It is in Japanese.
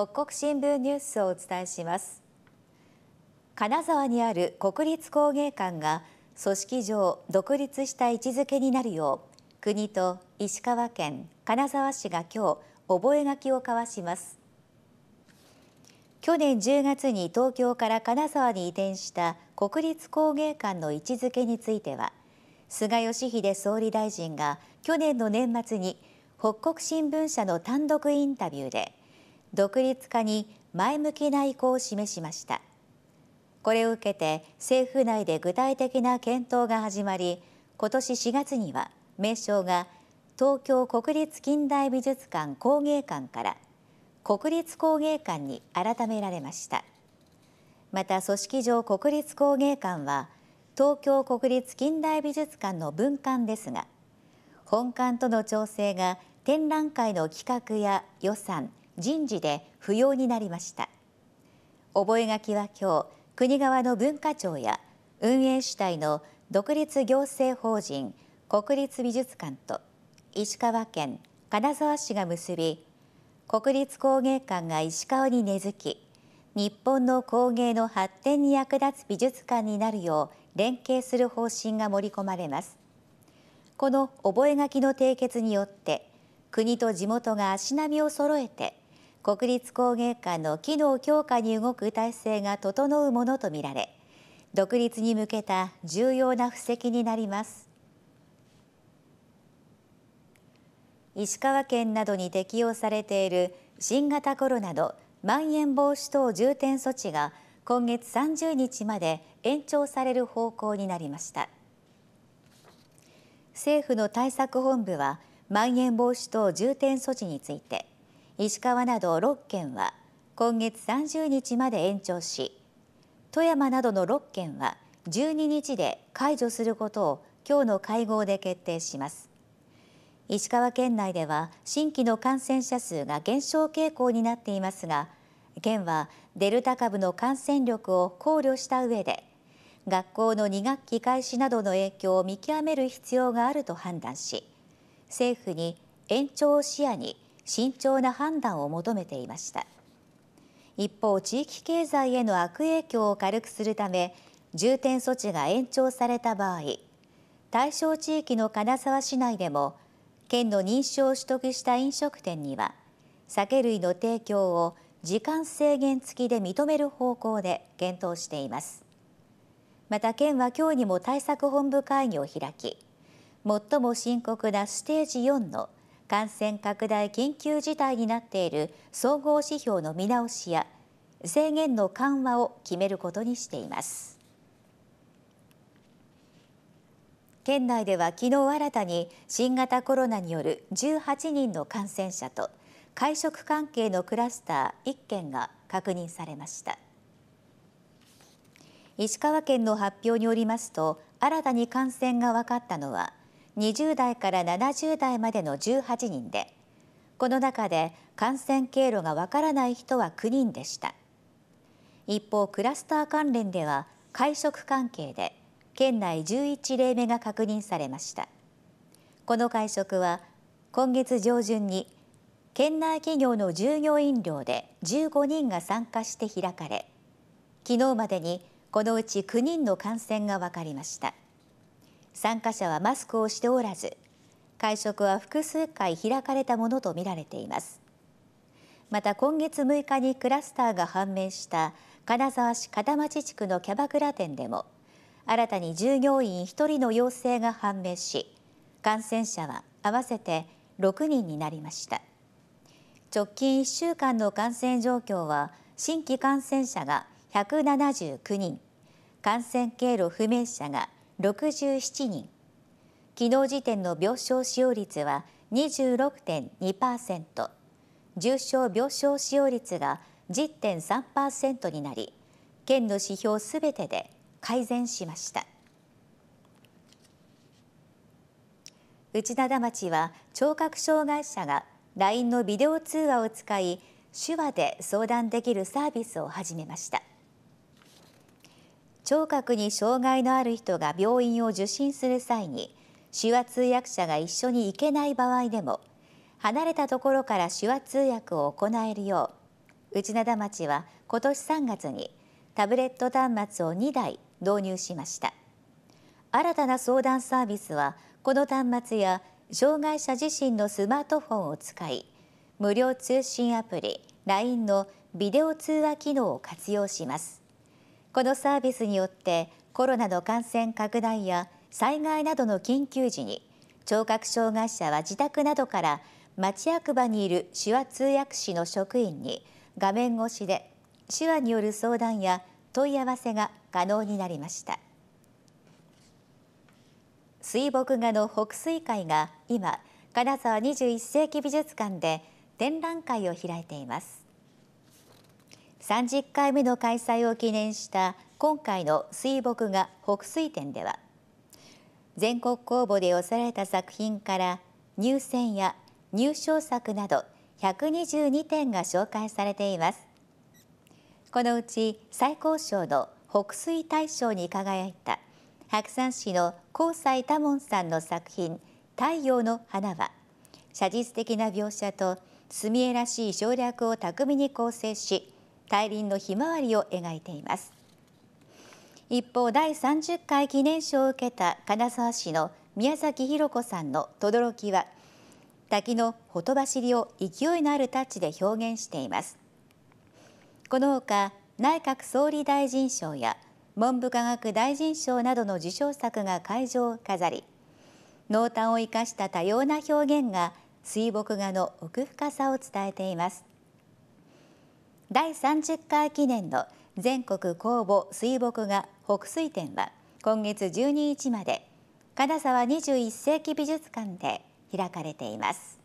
北国新聞ニュースをお伝えします金沢にある国立工芸館が組織上独立した位置づけになるよう国と石川県金沢市が今日覚書を交わします去年10月に東京から金沢に移転した国立工芸館の位置づけについては菅義偉総理大臣が去年の年末に北国新聞社の単独インタビューで独立化に前向きな意向を示しましたこれを受けて政府内で具体的な検討が始まり今年4月には名称が東京国立近代美術館工芸館から国立工芸館に改められましたまた組織上国立工芸館は東京国立近代美術館の分館ですが本館との調整が展覧会の企画や予算人事で不要になりました覚書は今日国側の文化庁や運営主体の独立行政法人国立美術館と石川県金沢市が結び国立工芸館が石川に根付き日本の工芸の発展に役立つ美術館になるよう連携する方針が盛り込まれますこの覚書の締結によって国と地元が足並みを揃えて国立工芸館の機能強化に動く体制が整うものとみられ独立に向けた重要な布石になります石川県などに適用されている新型コロナのまん延防止等重点措置が今月30日まで延長される方向になりました政府の対策本部はまん延防止等重点措置について石川など6県は今月30日まで延長し富山などの6県は12日で解除することを今日の会合で決定します石川県内では新規の感染者数が減少傾向になっていますが県はデルタ株の感染力を考慮した上で学校の2学期開始などの影響を見極める必要があると判断し政府に延長を視野に慎重な判断を求めていました一方地域経済への悪影響を軽くするため重点措置が延長された場合対象地域の金沢市内でも県の認証を取得した飲食店には酒類の提供を時間制限付きで認める方向で検討していますまた県は今日にも対策本部会議を開き最も深刻なステージ4の感染拡大緊急事態になっている総合指標の見直しや制限の緩和を決めることにしています。県内では昨日新たに新型コロナによる18人の感染者と会食関係のクラスター1件が確認されました。石川県の発表によりますと新たに感染が分かったのは20代から70代までの18人でこの中で感染経路がわからない人は9人でした一方クラスター関連では会食関係で県内11例目が確認されましたこの会食は今月上旬に県内企業の従業員寮で15人が参加して開かれ昨日までにこのうち9人の感染が分かりました。参加者はマスクをしておらず会食は複数回開かれたものとみられていますまた今月6日にクラスターが判明した金沢市片町地区のキャバクラ店でも新たに従業員1人の陽性が判明し感染者は合わせて6人になりました直近1週間の感染状況は新規感染者が179人感染経路不明者が67人昨日時点の病床使用率は26.2%重症病床使用率が10.3%になり県の指標すべてで改善しました内灘町は聴覚障害者が LINE のビデオ通話を使い手話で相談できるサービスを始めました聴覚に障害のある人が病院を受診する際に手話通訳者が一緒に行けない場合でも離れたところから手話通訳を行えるよう内灘町は今年3月にタブレット端末を2台導入しました新たな相談サービスはこの端末や障害者自身のスマートフォンを使い無料通信アプリ LINE のビデオ通話機能を活用しますこのサービスによってコロナの感染拡大や災害などの緊急時に聴覚障害者は自宅などから町役場にいる手話通訳士の職員に画面越しで手話による相談や問い合わせが可能になりました水墨画の北水会が今金沢21世紀美術館で展覧会を開いています30回目の開催を記念した今回の水墨画北水展では全国公募で寄せられた作品から入選や入賞作など122点が紹介されていますこのうち最高賞の北水大賞に輝いた白山市の高西多門さんの作品「太陽の花」は写実的な描写と墨絵らしい省略を巧みに構成し大輪のひまわりを描いています一方第30回記念賞を受けた金沢市の宮崎博子さんの「轟きは滝のほとばしりを勢いのあるタッチで表現していますこのほか内閣総理大臣賞や文部科学大臣賞などの受賞作が会場を飾り濃淡を生かした多様な表現が水墨画の奥深さを伝えています第30回記念の全国公募水墨画北水展は今月12日まで金沢21世紀美術館で開かれています。